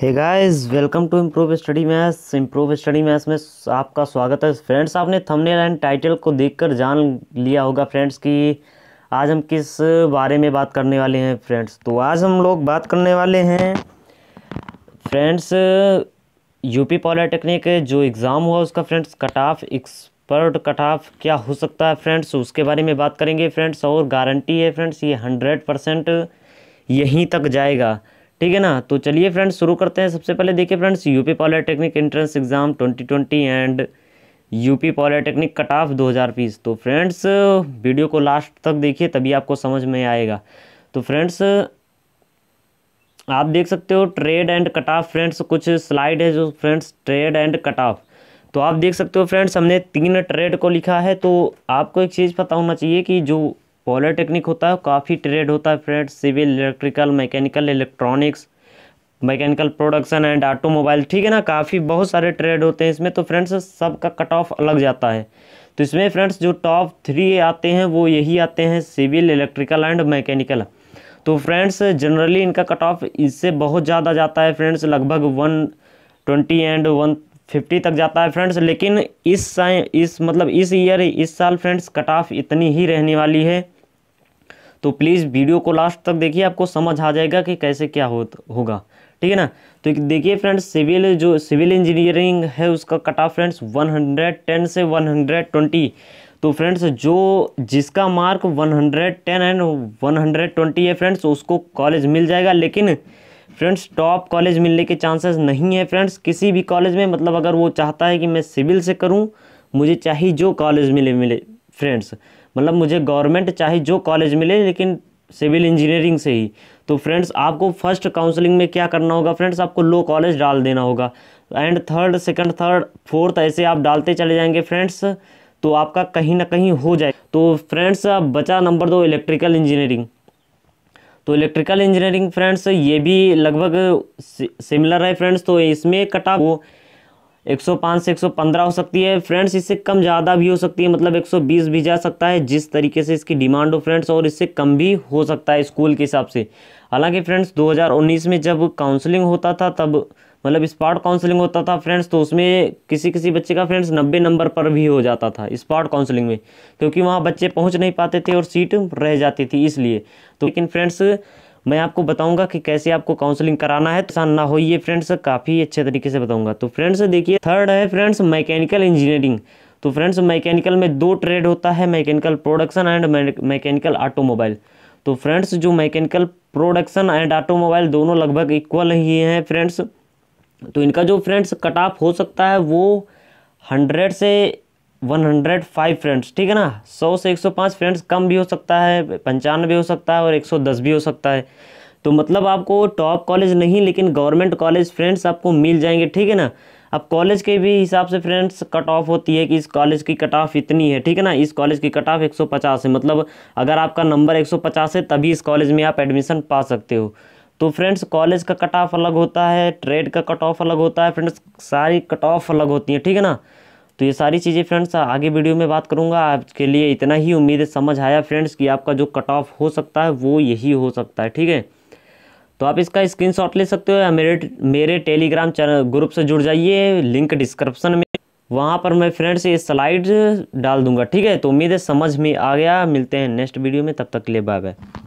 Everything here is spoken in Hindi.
hey guys welcome to improve study maths improve study maths में आपका स्वागत है फ्रेंड्स आपने थंबनेल एंड टाइटल को देखकर जान लिया होगा फ्रेंड्स कि आज हम किस बारे में बात करने वाले हैं फ्रेंड्स तो आज हम लोग बात करने वाले हैं फ्रेंड्स यूपी पॉलिटेक्निक जो एग्ज़ाम हुआ उसका friends cut off expert cut off क्या हो सकता है फ्रेंड्स उसके बारे में बात करेंगे फ्रेंड्स और गारंटी है फ्रेंड्स ये हंड्रेड परसेंट यहीं तक जाएगा ठीक है ना तो चलिए फ्रेंड्स शुरू करते हैं सबसे पहले देखिए friends UP polytechnic entrance exam 2020 and UP polytechnic cut off दो तो फ्रेंड्स वीडियो को लास्ट तक देखिए तभी आपको समझ में आएगा तो फ्रेंड्स आप देख सकते हो trade and cut off friends कुछ स्लाइड है जो friends trade and cut off तो आप देख सकते हो फ्रेंड्स हमने तीन ट्रेड को लिखा है तो आपको एक चीज़ पता होना चाहिए कि जो पॉलिटेक्निक होता है काफ़ी ट्रेड होता है friends civil electrical mechanical electronics mechanical production and automobile ठीक है ना काफ़ी बहुत सारे ट्रेड होते हैं इसमें तो फ्रेंड्स सबका कट ऑफ अलग जाता है तो इसमें फ्रेंड्स जो टॉप थ्री आते हैं वो यही आते हैं सिविल इलेक्ट्रिकल एंड मैकेनिकल तो फ्रेंड्स जनरली इनका कट ऑफ इससे बहुत ज़्यादा जाता है फ्रेंड्स लगभग one twenty and one fifty तक जाता है फ्रेंड्स लेकिन इस साइ इस मतलब इस ईयर इस साल फ्रेंड्स कट ऑफ इतनी ही रहने वाली है तो प्लीज़ वीडियो को लास्ट तक देखिए आपको समझ आ जाएगा कि कैसे क्या हो होगा ठीक है ना तो देखिए फ्रेंड्स सिविल जो सिविल इंजीनियरिंग है उसका कट ऑफ फ्रेंड्स 110 से 120 तो फ्रेंड्स जो जिसका मार्क 110 एंड 120 है फ्रेंड्स उसको कॉलेज मिल जाएगा लेकिन फ्रेंड्स टॉप कॉलेज मिलने के चांसेस नहीं है फ्रेंड्स किसी भी कॉलेज में मतलब अगर वो चाहता है कि मैं सिविल से करूँ मुझे चाहिए जो कॉलेज मिले मिले फ्रेंड्स मतलब मुझे गवर्नमेंट चाहे जो कॉलेज मिले लेकिन सिविल इंजीनियरिंग से ही तो फ्रेंड्स आपको फर्स्ट काउंसलिंग में क्या करना होगा फ्रेंड्स आपको लो कॉलेज डाल देना होगा and third second third fourth ऐसे आप डालते चले जाएंगे फ्रेंड्स तो आपका कहीं ना कहीं हो जाए तो फ्रेंड्स अब बचा नंबर दो इलेक्ट्रिकल इंजीनियरिंग तो इलेक्ट्रिकल इंजीनियरिंग फ्रेंड्स ये भी लगभग सिमिलर है फ्रेंड्स तो इसमें कटा वो 105 से 115 हो सकती है फ्रेंड्स इससे कम ज़्यादा भी हो सकती है मतलब 120 भी जा सकता है जिस तरीके से इसकी डिमांड हो फ्रेंड्स और इससे कम भी हो सकता है स्कूल के हिसाब से हालांकि फ्रेंड्स 2019 में जब काउंसलिंग होता था तब मतलब स्पॉट काउंसलिंग होता था फ्रेंड्स तो उसमें किसी किसी बच्चे का फ्रेंड्स नब्बे नंबर पर भी हो जाता था स्पार्ट काउंसलिंग में क्योंकि वहाँ बच्चे पहुँच नहीं पाते थे और सीट रह जाती थी इसलिए तो लेकिन फ्रेंड्स मैं आपको बताऊंगा कि कैसे आपको काउंसलिंग कराना है तो ना हो ये फ्रेंड्स काफ़ी अच्छे तरीके से बताऊंगा तो फ्रेंड्स देखिए थर्ड है फ्रेंड्स मैकेनिकल इंजीनियरिंग तो फ्रेंड्स मैकेनिकल में दो ट्रेड होता है mechanical production and mechanical automobile तो फ्रेंड्स जो मैकेनिकल प्रोडक्शन एंड ऑटोमोबाइल दोनों लगभग इक्वल ही हैं फ्रेंड्स तो इनका जो फ्रेंड्स कट ऑफ हो सकता है वो हंड्रेड से 105 फ्रेंड्स ठीक है ना 100 से 105 फ्रेंड्स कम भी हो सकता है पंचानवे हो सकता है और 110 भी हो सकता है तो मतलब आपको टॉप कॉलेज नहीं लेकिन गवर्नमेंट कॉलेज फ्रेंड्स आपको मिल जाएंगे ठीक है ना अब कॉलेज के भी हिसाब से फ्रेंड्स कट ऑफ होती है कि इस कॉलेज की कट ऑफ इतनी है ठीक है ना इस कॉलेज की कट ऑफ पचास है मतलब अगर आपका नंबर पचास है तभी इस कॉलेज में आप एडमिशन पा सकते हो तो फ्रेंड्स कॉलेज का कट ऑफ अलग होता है ट्रेड का कट ऑफ अलग होता है फ्रेंड्स सारी कट ऑफ अलग होती है ठीक है ना तो ये सारी चीज़ें फ्रेंड्स आगे वीडियो में बात करूँगा आपके लिए इतना ही उम्मीद है समझ आया फ्रेंड्स कि आपका जो कट ऑफ हो सकता है वो यही हो सकता है ठीक है तो आप इसका स्क्रीन ले सकते हो या मेरे मेरे टेलीग्राम चैनल ग्रुप से जुड़ जाइए लिंक डिस्क्रिप्सन में वहाँ पर मैं फ्रेंड्स ये स्लाइड डाल दूंगा ठीक है तो उम्मीद है समझ में आ गया मिलते हैं नेक्स्ट वीडियो में तब तक के लिए बाय बाय